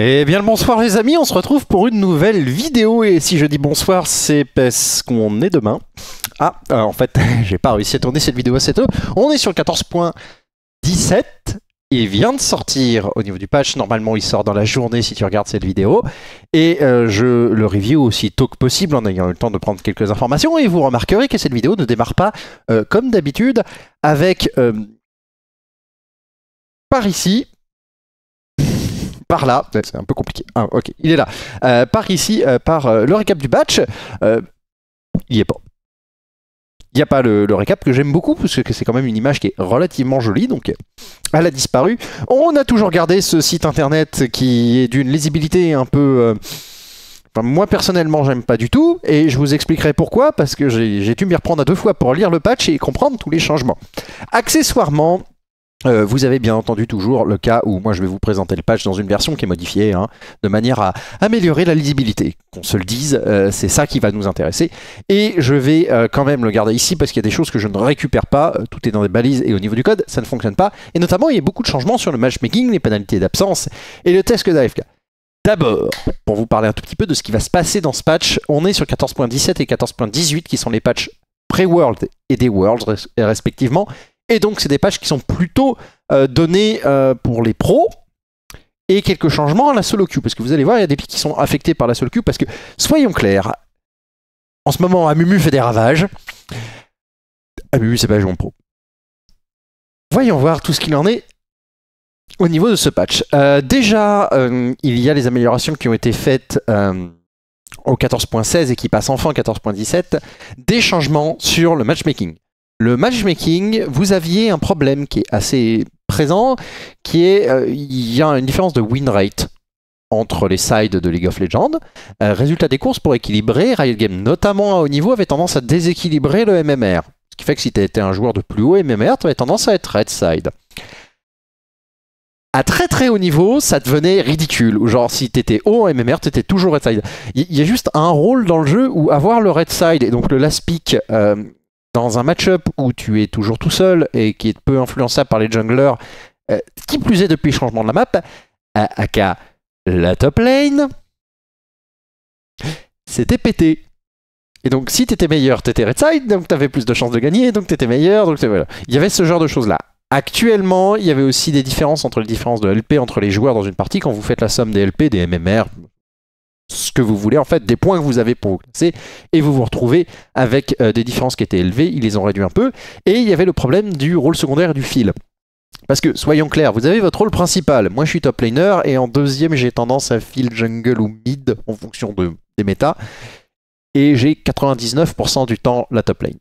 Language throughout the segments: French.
Eh bien le bonsoir les amis, on se retrouve pour une nouvelle vidéo et si je dis bonsoir c'est parce qu'on est demain. Ah, euh, en fait j'ai pas réussi à tourner cette vidéo assez tôt. On est sur 14.17, il vient de sortir au niveau du patch, normalement il sort dans la journée si tu regardes cette vidéo et euh, je le review aussi tôt que possible en ayant eu le temps de prendre quelques informations et vous remarquerez que cette vidéo ne démarre pas euh, comme d'habitude avec par ici par là. C'est un peu compliqué. Ah, ok, il est là. Euh, par ici, euh, par euh, le récap du batch, il n'y est pas. Il n'y a pas le, récap que j'aime beaucoup, puisque que c'est quand même une image qui est relativement jolie, donc elle a disparu. On a toujours gardé ce site internet qui est d'une lisibilité un peu... moi personnellement, j'aime pas du tout, et je vous expliquerai pourquoi, parce que j'ai dû m'y reprendre à deux fois pour lire le patch et comprendre tous les changements. Accessoirement, euh, vous avez bien entendu toujours le cas où moi je vais vous présenter le patch dans une version qui est modifiée, hein, de manière à améliorer la lisibilité. Qu'on se le dise, euh, c'est ça qui va nous intéresser. Et je vais euh, quand même le garder ici parce qu'il y a des choses que je ne récupère pas. Tout est dans des balises et au niveau du code, ça ne fonctionne pas. Et notamment, il y a beaucoup de changements sur le matchmaking, les pénalités d'absence et le test d'AFK. D'abord, pour vous parler un tout petit peu de ce qui va se passer dans ce patch, on est sur 14.17 et 14.18 qui sont les patchs pré-world et des worlds respectivement. Et donc, c'est des patchs qui sont plutôt donnés euh, données euh, pour les pros et quelques changements à la solo queue. Parce que vous allez voir, il y a des pics qui sont affectés par la solo queue. Parce que, soyons clairs, en ce moment, Amumu fait des ravages. Amumu, c'est pas joué en pro. Voyons voir tout ce qu'il en est au niveau de ce patch. Euh, déjà, il y a les améliorations qui ont été faites au 14.16 et qui passent enfin au 14.17, des changements sur le matchmaking le matchmaking, vous aviez un problème qui est assez présent, qui est euh, il y a une différence de win rate entre les sides de League of Legends. Euh, résultat des courses, pour équilibrer, Riot Games, notamment à haut niveau, avait tendance à déséquilibrer le MMR. Ce qui fait que si tu étais un joueur de plus haut MMR, tu avais tendance à être red side. À très très haut niveau, ça devenait ridicule. Genre, si étais haut en MMR, étais toujours red side. Il y, a juste un rôle dans le jeu où avoir le red side et donc le last pick euh, dans un match-up où tu es toujours tout seul et qui est peu influençable par les junglers, euh, qui plus est depuis le changement de la map, euh, aka la top lane, c'était pété. Et donc, si t'étais meilleur, t'étais side, donc t'avais plus de chances de gagner, donc t'étais meilleur, donc Il y avait ce genre de choses-là. Actuellement, il y avait aussi des différences entre les différences de LP entre les joueurs dans une partie. Quand vous faites la somme des LP, des MMR, ce que vous voulez, en fait, des points que vous avez pour vous classer, et vous vous retrouvez avec euh, des différences qui étaient élevées, ils les ont réduits un peu, et il y avait le problème du rôle secondaire et du fil. Parce que, soyons clairs, vous avez votre rôle principal. Moi, je suis top laner, et en deuxième, j'ai tendance à fil jungle ou mid, en fonction des méta, et j'ai 99% du temps la top lane.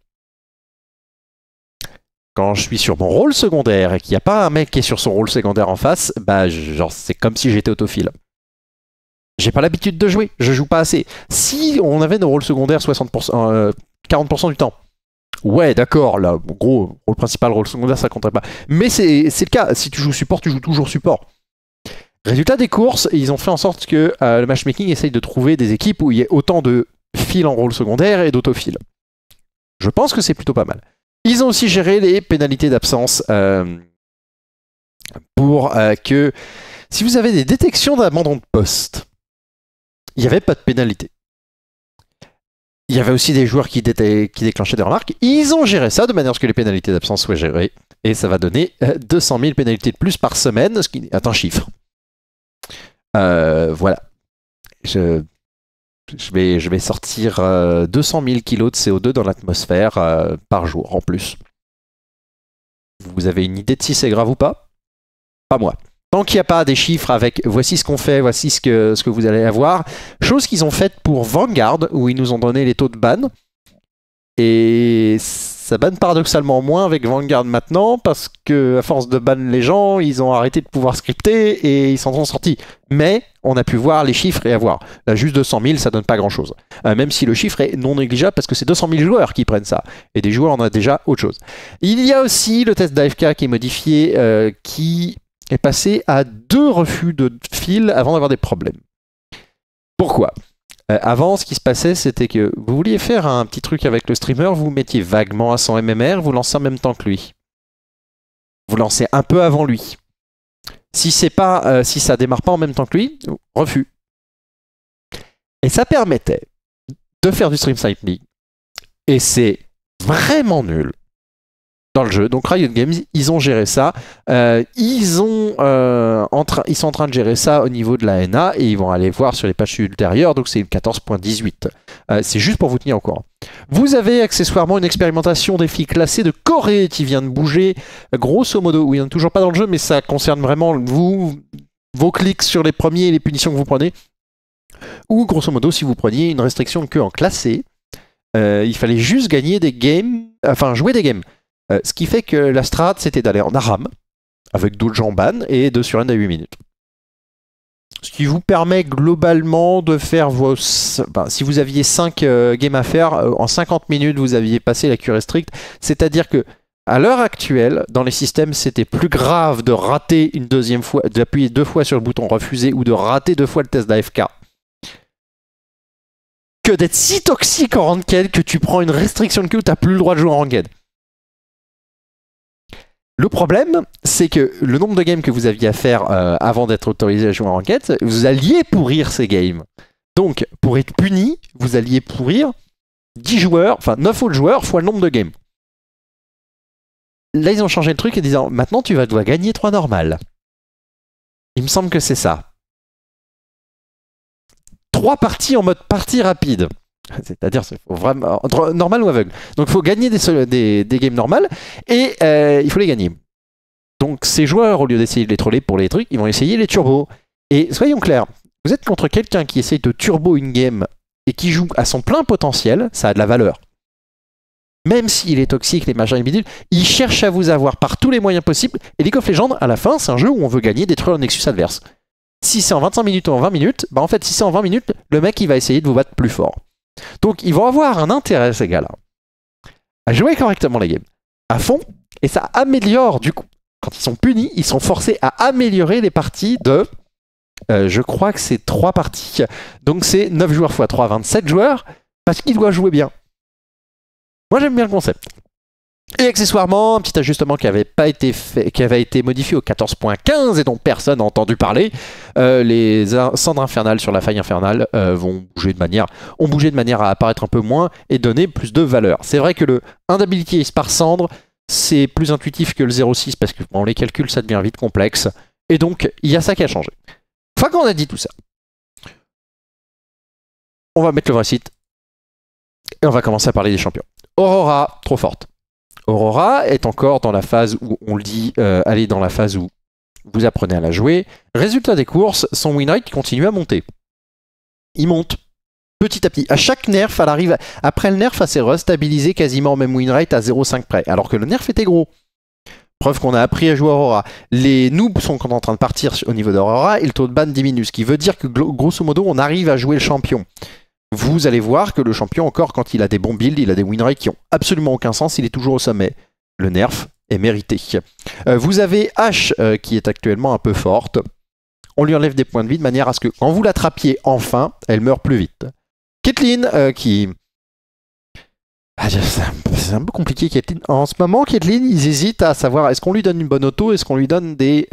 Quand je suis sur mon rôle secondaire et qu'il n'y a pas un mec qui est sur son rôle secondaire en face, bah, genre, c'est comme si j'étais autofile j'ai pas l'habitude de jouer, je joue pas assez. Si on avait nos rôles secondaires 60%, 40% euh, du temps, ouais, d'accord, là, gros, rôle principal, rôle secondaire, ça compterait pas. Mais c'est le cas, si tu joues support, tu joues toujours support. Résultat des courses, ils ont fait en sorte que euh, le matchmaking essaye de trouver des équipes où il y ait autant de fils en rôle secondaire et d'autofils. Je pense que c'est plutôt pas mal. Ils ont aussi géré les pénalités d'absence euh, pour que si vous avez des détections d'abandon de poste, il n'y avait pas de pénalité. Il y avait aussi des joueurs qui, qui, déclenchaient des remarques. Ils ont géré ça de manière à ce que les pénalités d'absence soient gérées. Et ça va donner 200 euh, 000 pénalités de plus par semaine, ce qui est un chiffre. Euh, voilà. Je, vais, sortir 200 euh, 000 kilos de CO2 dans l'atmosphère par jour en plus. Vous avez une idée de si c'est grave ou pas Pas moi. Tant qu'il n'y a pas des chiffres avec voici ce qu'on fait, voici ce que, ce que vous allez avoir, chose qu'ils ont faite pour Vanguard, où ils nous ont donné les taux de ban. Et ça banne paradoxalement moins avec Vanguard maintenant, parce que à force de ban les gens, ils ont arrêté de pouvoir scripter et ils s'en sont sortis. Mais on a pu voir les chiffres et avoir. Là, juste 200 000, ça donne pas grand chose. Euh, même si le chiffre est non négligeable parce que c'est 200 000 joueurs qui prennent ça. Et des joueurs, on a déjà autre chose. Il y a aussi le test d'AFK qui est modifié, euh, qui et passer à deux refus de fil avant d'avoir des problèmes. Pourquoi euh, Avant, ce qui se passait, c'était que vous vouliez faire un petit truc avec le streamer, vous, vous mettiez vaguement à son mmr, vous lancez en même temps que lui. Vous lancez un peu avant lui. Si c'est pas, euh, si ça démarre pas en même temps que lui, refus. Et ça permettait de faire du stream cycling. Et c'est vraiment nul dans le jeu. Donc Riot Games, ils ont géré ça. Euh, euh, ils, sont en train de gérer ça au niveau de la NA et ils vont aller voir sur les pages ultérieures. Donc c'est une 14.18. Euh, c'est juste pour vous tenir au courant. Vous avez accessoirement une expérimentation des filles classés de Corée qui vient de bouger. Grosso modo, oui, on toujours pas dans le jeu, mais ça concerne vraiment vous, vos clics sur les premiers et les punitions que vous prenez. Ou grosso modo, si vous preniez une restriction que en classé, il fallait juste gagner des games, enfin jouer des games. Euh, ce qui fait que la strat, c'était d'aller en ARAM, avec d'autres gens ban, et de 1 à 8 minutes. Ce qui vous permet globalement de faire vos... si vous aviez 5 euh, games à faire, euh, en 50 minutes, vous aviez passé la cure stricte. C'est-à-dire que à l'heure actuelle, dans les systèmes, c'était plus grave de rater une deuxième fois, d'appuyer deux fois sur le bouton refuser ou de rater deux fois le test d'AFK que d'être si toxique en ranked que tu prends une restriction de queue, t'as plus le droit de jouer en ranked. Le problème, c'est que le nombre de games que vous aviez à faire euh, avant d'être autorisé à jouer en enquête, vous alliez pourrir ces games. Donc, pour être puni, vous alliez pourrir 10 joueurs, enfin 9 autres joueurs fois le nombre de games. Là, ils ont changé le truc en disant maintenant tu vas devoir gagner 3 normales. Il me semble que c'est ça. 3 parties en mode partie rapide. C'est-à-dire, vraiment normal ou aveugle. Donc, il faut gagner des, games normales et euh, il faut les gagner. Donc, ces joueurs, au lieu d'essayer de les troller pour les trucs, ils vont essayer les turbos. Et soyons clairs, vous êtes contre quelqu'un qui essaye de turbo une game et qui joue à son plein potentiel, ça a de la valeur. Même s'il est toxique, les machins imbéciles, il cherche à vous avoir par tous les moyens possibles. Et League of Legends, à la fin, c'est un jeu où on veut gagner, détruire le Nexus adverse. Si c'est en 25 minutes ou en 20 minutes, bah en fait, si c'est en 20 minutes, le mec, il va essayer de vous battre plus fort. Donc ils vont avoir un intérêt, ces gars-là, à jouer correctement les games à fond, et ça améliore du coup. Quand ils sont punis, ils sont forcés à améliorer les parties de... Euh, je crois que c'est 3 parties. Donc c'est 9 joueurs x 3, 27 joueurs, parce qu'ils doivent jouer bien. Moi j'aime bien le concept. Et accessoirement, un petit ajustement qui avait, pas été fait, qui avait été modifié au 14.15 et dont personne n'a entendu parler, euh, les cendres infernales sur la faille infernale euh, vont bouger de manière, ont bougé de manière à apparaître un peu moins et donner plus de valeur. C'est vrai que le Indability Ace par cendre, c'est plus intuitif que le 0.6 parce que les calcule, ça devient vite complexe. Et donc, il y a ça qui a changé. Enfin, quand on a dit tout ça, on va mettre le vrai site et on va commencer à parler des champions. Aurora, trop forte. Aurora est encore dans la phase où on le dit, allez euh, dans la phase où vous apprenez à la jouer. Résultat des courses, son win rate continue à monter. Il monte petit à petit. À chaque nerf, elle arrive, après le nerf, elle s'est restabilisée quasiment au même win rate à 0,5 près, alors que le nerf était gros. Preuve qu'on a appris à jouer Aurora. Les noobs sont en train de partir au niveau d'Aurora et le taux de ban diminue, ce qui veut dire que grosso modo, on arrive à jouer le champion vous allez voir que le champion, encore quand il a des bons builds, il a des win qui ont absolument aucun sens, il est toujours au sommet. Le nerf est mérité. Euh, vous avez H euh, qui est actuellement un peu forte. On lui enlève des points de vie de manière à ce que quand vous l'attrapiez enfin, elle meurt plus vite. Caitlyn euh, qui... Ah, c'est un peu compliqué Caitlyn. En ce moment, Caitlyn, ils hésitent à savoir est-ce qu'on lui donne une bonne auto, est-ce qu'on lui donne des,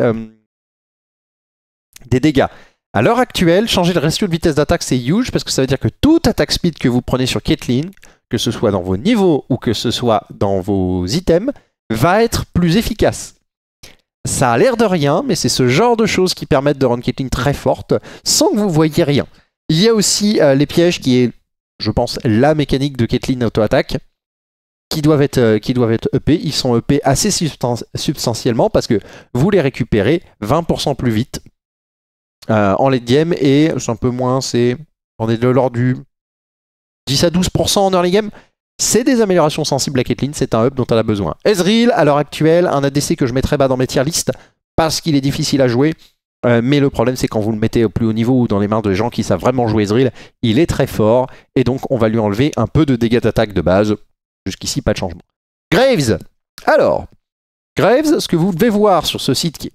des dégâts. À l'heure actuelle, changer le ratio de vitesse d'attaque, c'est huge parce que ça veut dire que toute attaque speed que vous prenez sur Caitlyn, que ce soit dans vos niveaux ou que ce soit dans vos items, va être plus efficace. Ça a l'air de rien, mais c'est ce genre de choses qui permettent de rendre Caitlyn très forte sans que vous voyez rien. Il y a aussi euh, les pièges qui est, je pense, la mécanique de Caitlyn auto-attaque qui doivent être euh, qui être EP, ils sont EP assez substantiellement parce que vous les récupérez 20% plus vite euh, en late game et c'est un peu moins, c'est on est de l'ordre du 10 à 12% en early game. C'est des améliorations sensibles à Caitlyn, c'est un up dont elle a besoin. Ezreal, à l'heure actuelle, un ADC que je mettrais bas dans mes tier list parce qu'il est difficile à jouer. Euh, mais le problème, c'est quand vous le mettez au plus haut niveau ou dans les mains de gens qui savent vraiment jouer Ezreal, il est très fort et donc on va lui enlever un peu de dégâts d'attaque de base. Jusqu'ici, pas de changement. Graves Alors, Graves, ce que vous devez voir sur ce site qui est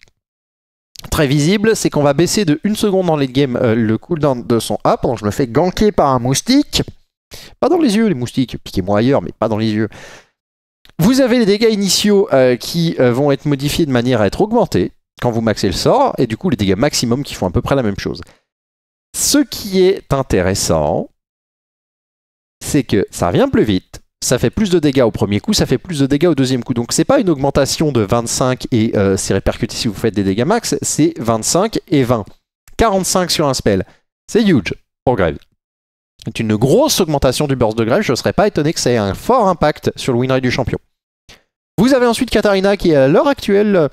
très visible, c'est qu'on va baisser de 1 seconde dans les game euh, le cooldown de son A pendant que je me fais ganker par un moustique. Pas dans les yeux, les moustiques, piquez-moi ailleurs, mais pas dans les yeux. Vous avez les dégâts initiaux euh, qui euh, vont être modifiés de manière à être augmentés quand vous maxez le sort, et du coup les dégâts maximum qui font à peu près la même chose. Ce qui est intéressant, c'est que ça revient plus vite, ça fait plus de dégâts au premier coup, ça fait plus de dégâts au deuxième coup. Donc c'est pas une augmentation de 25 et euh, c'est répercuté si vous faites des dégâts max, c'est 25 et 20. 45 sur un spell, c'est huge pour Grave. C'est une grosse augmentation du burst de grève, je ne serais pas étonné que ça ait un fort impact sur le win du champion. Vous avez ensuite Katarina qui est à l'heure actuelle euh,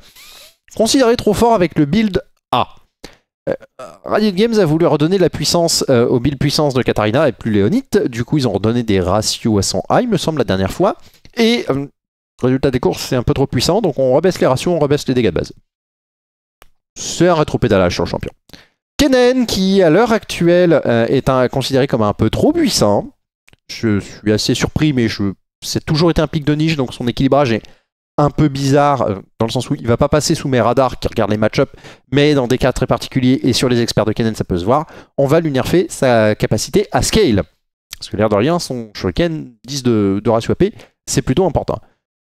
considérée trop fort avec le build A. Euh, Radiant Games a voulu redonner la puissance euh, au aux puissance de Katarina et plus Léonite. Du coup, ils ont redonné des ratios à son a me semble, la dernière fois. Et le euh, résultat des courses, c'est un peu trop puissant, donc on rebaisse les ratios, on rebaisse les dégâts de base. C'est un rétropédalage sur le champion. Kennen, qui à l'heure actuelle est considéré comme un peu trop puissant. Je suis assez surpris, mais je, c'est toujours été un pic de niche, donc son équilibrage est un peu bizarre, euh, dans le sens où il va pas passer sous mes radars qui regardent les match ups mais dans des cas très particuliers et sur les experts de Kennen, ça peut se voir. On va lui nerfer sa capacité à scale. Parce que l'air de rien, son shuriken 10 de, ratio AP, c'est plutôt important.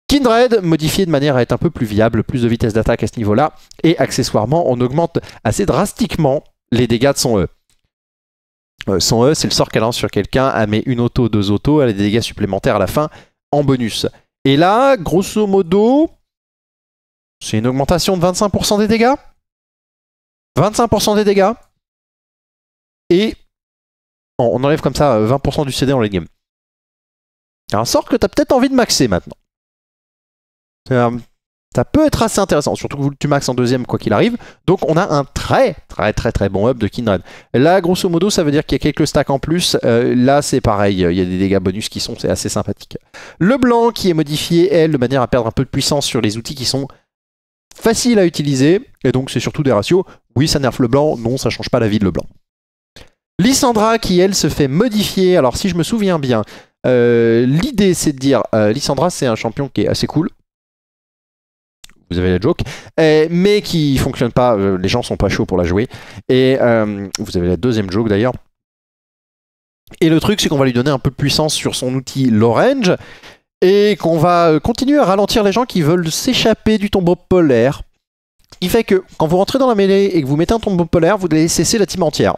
Kindred, modifié de manière à être un peu plus viable, plus de vitesse d'attaque à ce niveau-là, et accessoirement, on augmente assez drastiquement les dégâts de son E. Euh, son E, c'est le sort qu'elle lance sur quelqu'un, elle met une auto, deux autos, elle a des dégâts supplémentaires à la fin, en bonus. Et là, grosso modo, c'est une augmentation de 25% des dégâts. 25% des dégâts. Et on enlève comme ça 20% euh, du CD en late game. Un sort que t'as peut-être envie de maxer maintenant. C'est ça peut être assez intéressant, surtout que tu max en deuxième quoi qu'il arrive. Donc on a un très très très très bon up de Kindred. Là, grosso modo, ça veut dire qu'il y a quelques stacks en plus. Euh, là, c'est pareil, euh, il y a des dégâts bonus qui sont c'est assez sympathique. Le blanc qui est modifié, elle, de manière à perdre un peu de puissance sur les outils qui sont faciles à utiliser. Et donc c'est surtout des ratios. Oui, ça nerf le blanc, non, ça change pas la vie de le blanc. Lissandra qui, elle, se fait modifier. Alors si je me souviens bien, euh, l'idée c'est de dire, Lissandra c'est un champion qui est assez cool, vous avez la joke, eh, mais qui fonctionne pas, euh, les gens sont pas chauds pour la jouer. Et euh, vous avez la deuxième joke d'ailleurs. Et le truc, c'est qu'on va lui donner un peu de puissance sur son outil l'orange, et qu'on va euh, continuer à ralentir les gens qui veulent s'échapper du tombeau polaire. Il fait que quand vous rentrez dans la mêlée et que vous mettez un tombeau polaire, vous devez cesser la team entière.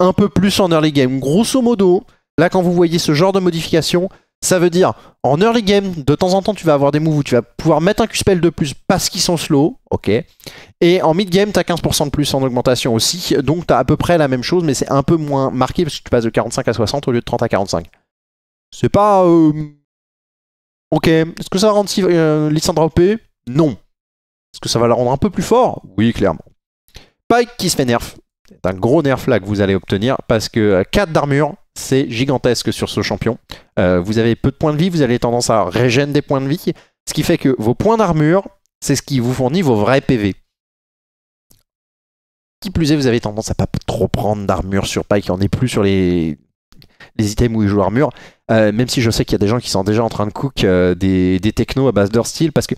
Un peu plus en early game. Grosso modo, là quand vous voyez ce genre de modification, ça veut dire, en early game, de temps en temps, tu vas avoir des moves où tu vas pouvoir mettre un Q-spell de plus parce qu'ils sont slow, ok. Et en mid game, tu as 15% de plus en augmentation aussi, donc tu as à peu près la même chose, mais c'est un peu moins marqué parce que tu passes de 45 à 60 au lieu de 30 à 45. C'est pas... Euh, ok, est-ce que ça va rendre euh, Lissandra OP Non. Est-ce que ça va la rendre un peu plus fort Oui, clairement. Pike qui se fait nerf. C'est un gros nerf là que vous allez obtenir parce que 4 euh, d'armure, c'est gigantesque sur ce champion. Euh, vous avez peu de points de vie, vous avez tendance à régénérer des points de vie, ce qui fait que vos points d'armure, c'est ce qui vous fournit vos vrais PV. Qui plus est, vous avez tendance à pas trop prendre d'armure sur Pike, on n'est plus sur les, les items où il joue armure. Euh, même si je sais qu'il y a des gens qui sont déjà en train de cook euh, des, technos à base de style, parce que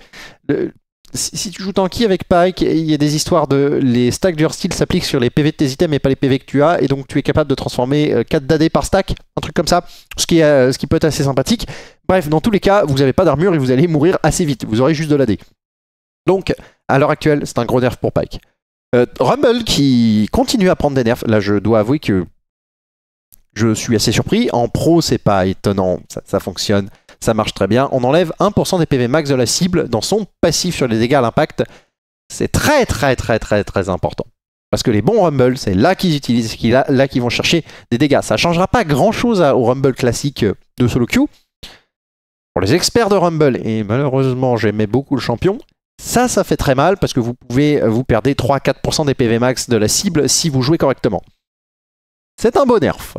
si tu joues tanky avec Pike, il y a des histoires de. Les stacks du style s'appliquent sur les PV de tes items et pas les PV que tu as, et donc tu es capable de transformer 4 euh, d'AD par stack, un truc comme ça, ce qui, est, euh, peut être assez sympathique. Bref, dans tous les cas, vous n'avez pas d'armure et vous allez mourir assez vite, vous aurez juste de l'AD. Donc, à l'heure actuelle, c'est un gros nerf pour Pike. Euh, Rumble qui continue à prendre des nerfs, là je dois avouer que je suis assez surpris. En pro, c'est pas étonnant, ça, ça fonctionne ça marche très bien. On enlève 1% des PV max de la cible dans son passif sur les dégâts à l'impact. C'est très très très très très important. Parce que les bons Rumble, c'est là qu'ils utilisent, là, là qu'ils vont chercher des dégâts. Ça ne changera pas grand chose au Rumble classique euh, de solo queue. Pour les experts de Rumble, et malheureusement j'aimais beaucoup le champion, ça, ça fait très mal parce que vous pouvez euh, vous perdre 3-4% des PV max de la cible si vous jouez correctement. C'est un bon nerf.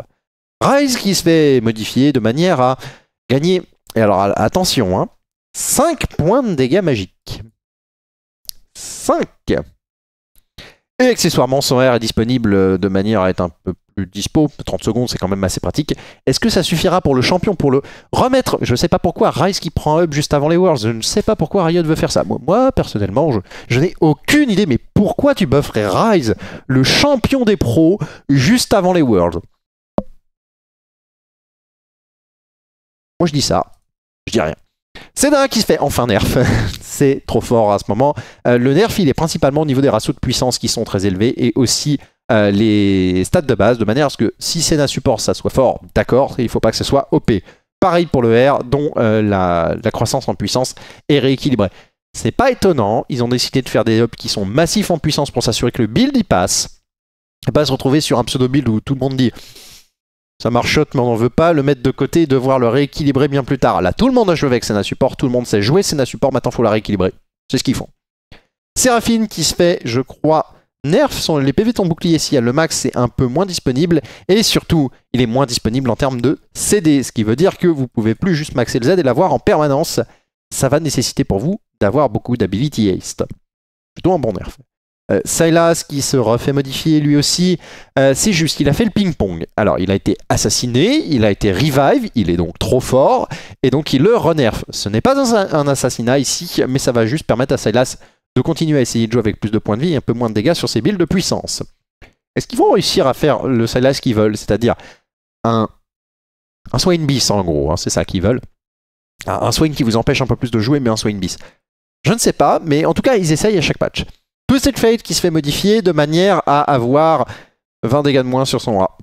Rise qui se fait modifier de manière à gagner et alors, attention, 5 hein. points de dégâts magiques. 5 Et accessoirement, son air est disponible euh, de manière à être un peu plus dispo. 30 secondes, c'est quand même assez pratique. Est-ce que ça suffira pour le champion, pour le remettre Je ne sais pas pourquoi Ryze qui prend up juste avant les Worlds. Je ne sais pas pourquoi Riot veut faire ça. Moi, personnellement, je, n'ai aucune idée. Mais pourquoi tu bufferais Rise, le champion des pros, juste avant les Worlds Moi, je dis ça. Je dis rien. qui se fait enfin nerf. c'est trop fort à ce moment. Euh, le nerf, il est principalement au niveau des ratios de puissance qui sont très élevés et aussi euh, les stats de base, de manière à ce que si Senna support, ça soit fort, d'accord, il ne faut pas que ce soit OP. Pareil pour le R, dont euh, la, croissance en puissance est rééquilibrée. C'est pas étonnant, ils ont décidé de faire des ups qui sont massifs en puissance pour s'assurer que le build y passe, et pas se retrouver sur un pseudo build où tout le monde dit ça marchote mais on n'en veut pas, le mettre de côté et devoir le rééquilibrer bien plus tard. Là, tout le monde a joué avec Senna Support, tout le monde sait jouer Senna Support, maintenant il faut la rééquilibrer. C'est ce qu'ils font. Séraphine qui se fait, je crois, nerf. les PV de ton bouclier, s'il y le max, c'est un peu moins disponible. Et surtout, il est moins disponible en termes de CD, ce qui veut dire que vous pouvez plus juste maxer le Z et l'avoir en permanence. Ça va nécessiter pour vous d'avoir beaucoup d'ability haste. Plutôt un bon nerf. Euh, Silas qui se refait modifier lui aussi. Euh, c'est juste qu'il a fait le ping-pong. Alors il a été assassiné, il a été revive, il est donc trop fort, et donc il le renerve. Ce n'est pas un, assassinat ici, mais ça va juste permettre à Silas de continuer à essayer de jouer avec plus de points de vie et un peu moins de dégâts sur ses builds de puissance. Est-ce qu'ils vont réussir à faire le Silas qu'ils veulent, c'est-à-dire un, un Beast bis en gros, hein, c'est ça qu'ils veulent un swing qui vous empêche un peu plus de jouer, mais un swing bis. Je ne sais pas, mais en tout cas, ils essayent à chaque patch. Tout cette fate qui se fait modifier de manière à avoir 20 dégâts de moins sur son A.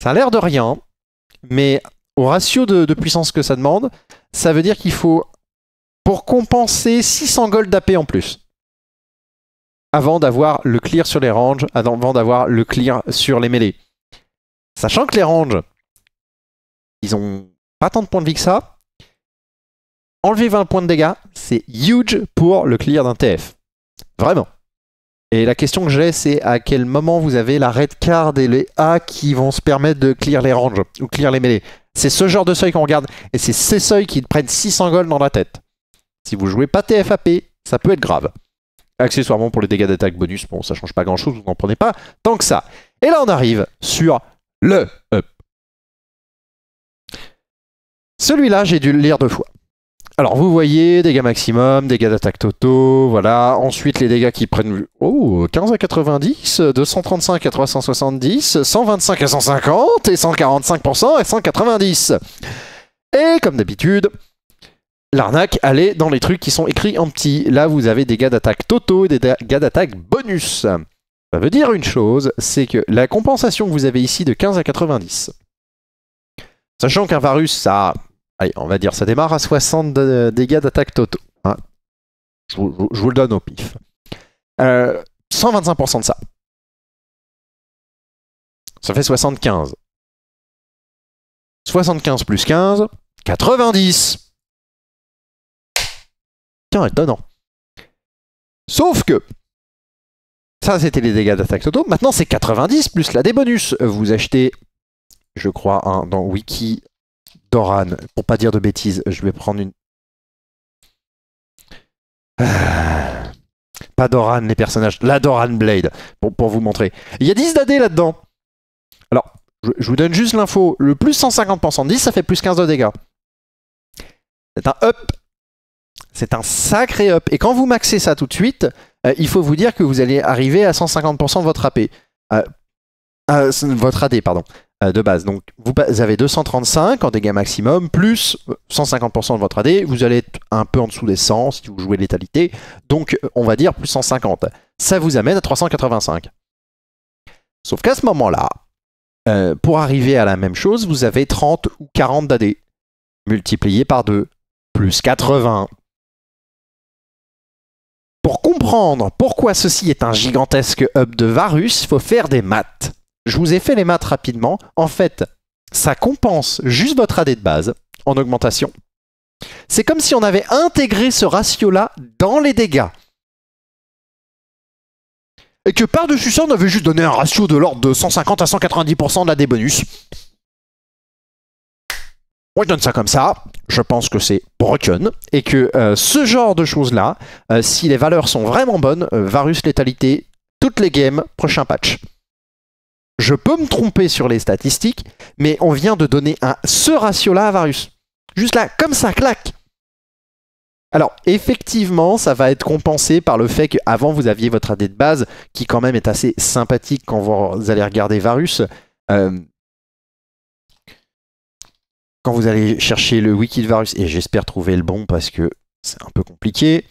Ça a l'air de rien, mais au ratio de, puissance que ça demande, ça veut dire qu'il faut, pour compenser, 600 gold d'AP en plus avant d'avoir le clear sur les ranges, avant d'avoir le clear sur les mêlées. Sachant que les ranges, ils ont pas tant de points de vie que ça, enlever 20 points de dégâts, c'est huge pour le clear d'un TF. Vraiment. Et la question que j'ai, c'est à quel moment vous avez la red card et les A qui vont se permettre de clear les ranges ou clear les mêlées. C'est ce genre de seuil qu'on regarde. Et c'est ces seuils qui prennent 600 gold dans la tête. Si vous jouez pas TFAP, ça peut être grave. Accessoirement pour les dégâts d'attaque bonus, bon, ça change pas grand chose, vous n'en prenez pas tant que ça. Et là, on arrive sur le up. Celui-là, j'ai dû le lire deux fois. Alors vous voyez, dégâts maximum, dégâts d'attaque totaux, voilà. Ensuite les dégâts qui prennent oh, 15 à 90, 235 à 370, 125 à 150 et 145% à 190. Et comme d'habitude, l'arnaque, elle est dans les trucs qui sont écrits en petit. Là vous avez des dégâts d'attaque totaux et des dégâts d'attaque bonus. Ça veut dire une chose, c'est que la compensation que vous avez ici de 15 à 90, sachant qu'un Varus ça a Allez, on va dire, ça démarre à 60 dégâts d'attaque totaux. Hein. Je, vous le donne au pif. 125% euh, de ça. Ça fait 75. 75 plus 15, 90. Tiens, étonnant. Sauf que, ça c'était les dégâts d'attaque totaux, maintenant c'est 90 plus la des bonus. Vous achetez, je crois, un, dans Wiki, Doran. Pour pas dire de bêtises, je vais prendre une. Ah. Pas Doran, les personnages. La Doran Blade, pour, pour vous montrer. Il y a 10 d'AD là-dedans. Alors, je, vous donne juste l'info. Le plus 150% de 10, ça fait plus 15 de dégâts. C'est un up. C'est un sacré up. Et quand vous maxez ça tout de suite, euh, il faut vous dire que vous allez arriver à 150% de votre AP. Euh, euh, votre AD, pardon. Euh, de base. Donc vous avez 235 en dégâts maximum, plus 150% euh, de votre AD, vous allez être un peu en dessous des 100 si vous jouez létalité, donc euh, on va dire plus 150. Ça vous amène à 385. Sauf qu'à ce moment-là, pour arriver à la même chose, vous avez 30 ou 40 d'AD, multiplié par 2, plus 80. Pour comprendre pourquoi ceci est un gigantesque hub de Varus, il faut faire des maths je vous ai fait les maths rapidement. En fait, ça compense juste votre AD de base en augmentation. C'est comme si on avait intégré ce ratio-là dans les dégâts. Et que par-dessus ça, on avait juste donné un ratio de l'ordre de 150 à 190% de l'AD bonus. Moi, je donne ça comme ça. Je pense que c'est broken. Et que euh, ce genre de choses-là, euh, si les valeurs sont vraiment bonnes, euh, Varus Létalité, toutes les games, prochain patch. Je peux me tromper sur les statistiques, mais on vient de donner un, ce ratio-là à Varus. Juste là, comme ça, claque. alors, effectivement, ça va être compensé par le fait qu'avant, vous aviez votre AD de base, qui quand même est assez sympathique quand vous allez regarder Varus. Euh, quand vous allez chercher le wiki de Varus, et j'espère trouver le bon parce que c'est un peu compliqué.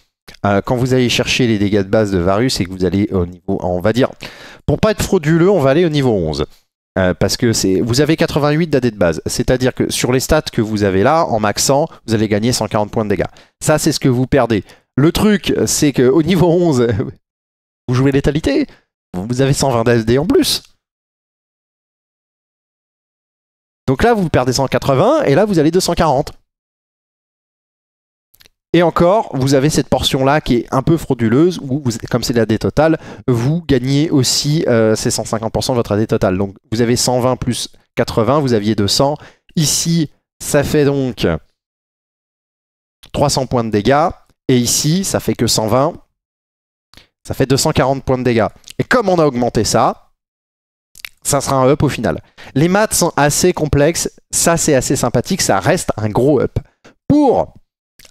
Euh, quand vous allez chercher les dégâts de base de Varus et que vous allez au niveau, on va dire, pour pas être frauduleux, on va aller au niveau 11. Euh, parce que vous avez 88 d'AD de base, c'est-à-dire que sur les stats que vous avez là, en maxant, vous allez gagner 140 points de dégâts. Ça, c'est ce que vous perdez. Le truc, c'est qu'au niveau 11, vous jouez létalité, vous avez 120 d'AD en plus. Donc là, vous perdez 180 et là, vous allez 240. Et encore, vous avez cette portion-là qui est un peu frauduleuse, où, comme c'est l'AD total, vous gagnez aussi euh, ces 150% de votre AD total. Donc vous avez 120 plus 80, vous aviez 200. Ici, ça fait donc 300 points de dégâts. Et ici, ça fait que 120. Ça fait 240 points de dégâts. Et comme on a augmenté ça, ça sera un up au final. Les maths sont assez complexes. Ça, c'est assez sympathique. Ça reste un gros up. Pour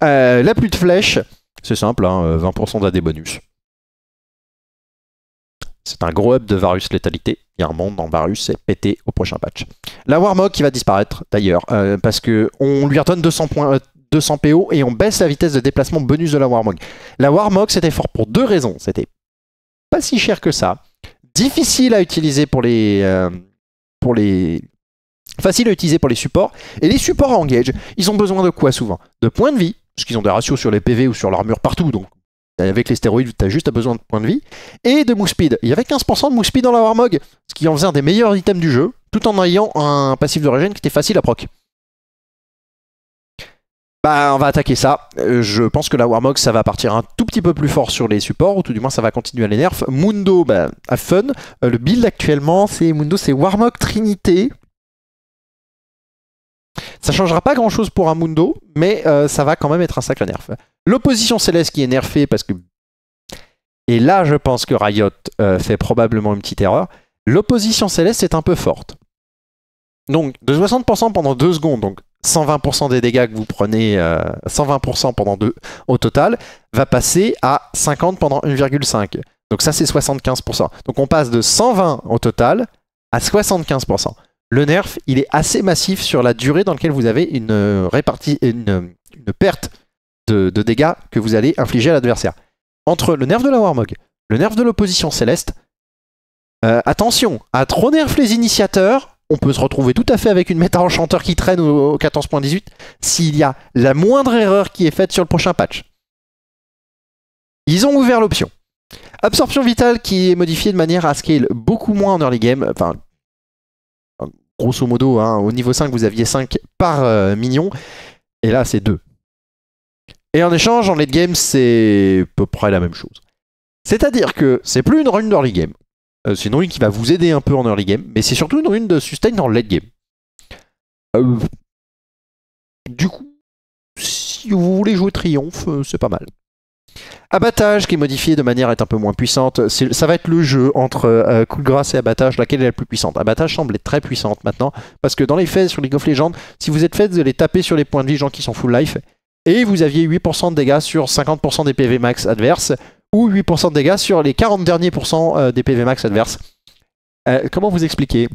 euh, la pluie de flèches, c'est simple, 20% hein, euh, d'AD bonus. C'est un gros up de Varus létalité. Il y a un monde dans Varus, c'est pété au prochain patch. La Warmog qui va disparaître d'ailleurs, euh, parce que on lui redonne 200, 200 PO et on baisse la vitesse de déplacement bonus de la Warmog. La Warmog, c'était fort pour deux raisons. C'était pas si cher que ça, difficile à utiliser pour les. pour les facile à utiliser pour les supports. Et les supports engage, ils ont besoin de quoi souvent De points de vie parce qu'ils ont des ratios sur les PV ou sur l'armure partout, donc avec les stéroïdes, t'as juste besoin de points de vie, et de move speed. Il y avait 15% de move speed dans la Warmog, ce qui en faisait un des meilleurs items du jeu, tout en ayant un passif de régène qui était facile à proc. Bah, on va attaquer ça. Euh, je pense que la Warmog, ça va partir un tout petit peu plus fort sur les supports, ou tout du moins, ça va continuer à les nerfs. Mundo, bah, have fun. Euh, le build actuellement, c'est Mundo, c'est Warmog Trinité. Ça changera pas grand chose pour Amundo, mais euh, ça va quand même être un sacré nerf. L'opposition céleste qui est nerfée parce que. Et là, je pense que Riot euh, fait probablement une petite erreur. L'opposition céleste est un peu forte. Donc, de 60% pendant 2 secondes, donc 120% des dégâts que vous prenez, 120% euh, pendant 2 au total, va passer à 50 pendant 1,5. Donc ça, c'est 75%. Donc on passe de 120 au total à 75% le nerf, il est assez massif sur la durée dans laquelle vous avez une, euh, répartie, une, euh, une perte de, dégâts que vous allez infliger à l'adversaire. Entre le nerf de la Warmog, le nerf de l'opposition céleste, euh, attention, à trop nerf les initiateurs, on peut se retrouver tout à fait avec une méta enchanteur qui traîne au, 14.18 s'il y a la moindre erreur qui est faite sur le prochain patch. Ils ont ouvert l'option. Absorption vitale qui est modifiée de manière à ce scale beaucoup moins en early game, enfin grosso modo, hein, au niveau 5, vous aviez 5 par euh, million, et là, c'est 2. Et en échange, en late game, c'est à peu près la même chose. C'est-à-dire que c'est plus une rune d'early game. Euh, c'est une rune qui va vous aider un peu en early game, mais c'est surtout une rune de sustain dans late game. Euh, du coup, si vous voulez jouer triomphe, c'est pas mal. Abattage qui est modifié de manière à un peu moins puissante. Ça va être le jeu entre euh, et abattage, laquelle est la plus puissante. Abattage semble être très puissante maintenant, parce que dans les faits sur League of Legends, si vous êtes fait, vous allez taper sur les points de vie gens qui sont full life, et vous aviez 8% de dégâts sur 50% des PV max adverses, ou 8% de dégâts sur les 40 derniers euh, des PV max adverses. Euh, comment vous expliquer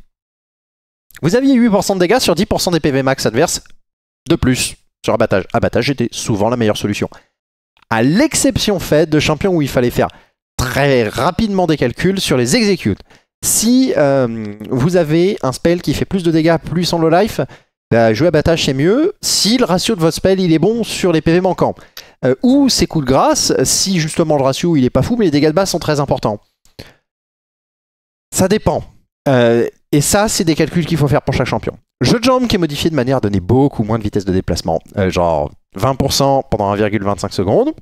Vous aviez 8% de dégâts sur 10% des PV max adverses de plus sur abattage. Abattage était souvent la meilleure solution à l'exception faite de champions où il fallait faire très rapidement des calculs sur les exécutes. Si euh, vous avez un spell qui fait plus de dégâts, plus en low life, bah, jouer à battage c'est mieux si le ratio de votre spell il est bon sur les PV manquants. Euh, ou c'est coups de grâce si justement le ratio il est pas fou mais les dégâts de base sont très importants. Ça dépend. Euh, et ça, c'est des calculs qu'il faut faire pour chaque champion. Jeu de jambes qui est modifié de manière à donner beaucoup moins de vitesse de déplacement. Euh, genre 20% pendant 1,25 secondes,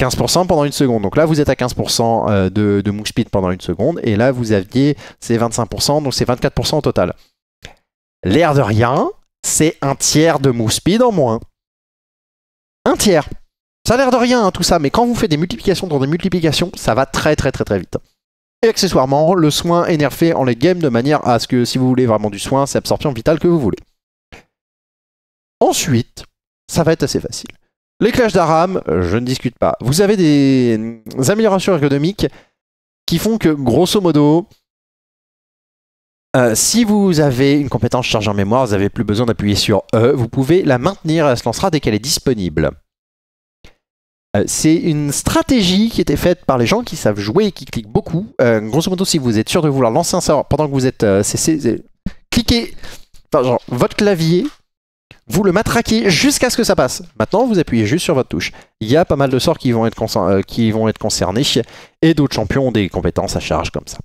15% pendant une seconde. Donc là, vous êtes à 15% euh, de, move speed pendant une seconde, et là, vous aviez ces 25%, donc c'est 24% au total. L'air de rien, c'est un tiers de move speed en moins. Un tiers. Ça a l'air de rien, hein, tout ça, mais quand vous faites des multiplications dans des multiplications, ça va très très très très vite. Et accessoirement, le soin est nerfé en les game de manière à ce que si vous voulez vraiment du soin, c'est absorption vitale que vous voulez. Ensuite, ça va être assez facile. Les clash d'Aram, euh, je ne discute pas. Vous avez des euh, améliorations ergonomiques qui font que, grosso modo, euh, si vous avez une compétence charge en mémoire, vous n'avez plus besoin d'appuyer sur E, vous pouvez la maintenir, elle se lancera dès qu'elle est disponible. Euh, c'est une stratégie qui était faite par les gens qui savent jouer et qui cliquent beaucoup. Euh, grosso modo, si vous êtes sûr de vouloir lancer un sort pendant que vous êtes euh, cliquez, enfin, votre clavier, vous le matraquez jusqu'à ce que ça passe. Maintenant, vous appuyez juste sur votre touche. Il y a pas mal de sorts qui vont être, qui vont être concernés et d'autres champions ont des compétences à charge comme ça.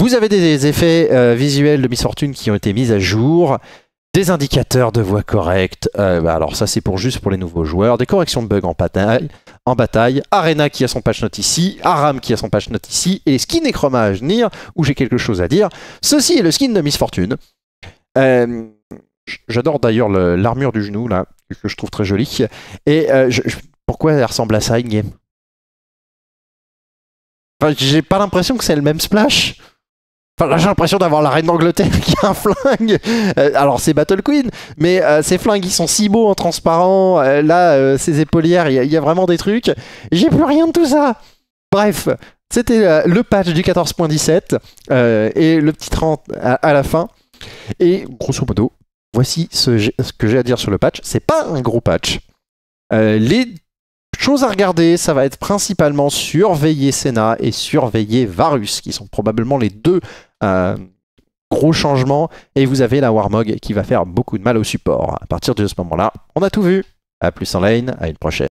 Vous avez des effets visuels de Miss Fortune qui ont été mis à jour des indicateurs de voix correctes, euh, bah, alors ça c'est pour juste pour les nouveaux joueurs. Des corrections de bugs en bataille. En bataille. Arena qui a son patch note ici. Aram qui a son patch note ici. Et skin et chroma à venir où j'ai quelque chose à dire. Ceci est le skin de Miss Fortune. Euh, j'adore d'ailleurs l'armure du genou là que je trouve très jolie. Et euh, pourquoi elle ressemble à ça in game J'ai pas l'impression que c'est le même splash j'ai l'impression d'avoir la reine d'Angleterre qui a un flingue. Euh, alors, c'est Battle Queen, mais euh, ces flingues, ils sont si beaux en transparent. Euh, là, ces épaulières, il y, a vraiment des trucs. J'ai plus rien de tout ça. Bref, c'était le patch du 14.17 et le petit 30 à, la fin. Et grosso modo, voici ce, que j'ai à dire sur le patch. C'est pas un gros patch. les choses à regarder, ça va être principalement surveiller Senna et surveiller Varus, qui sont probablement les deux euh, gros changement. Et vous avez la Warmog qui va faire beaucoup de mal au support. À partir de ce moment-là, on a tout vu. À plus en lane, à une prochaine.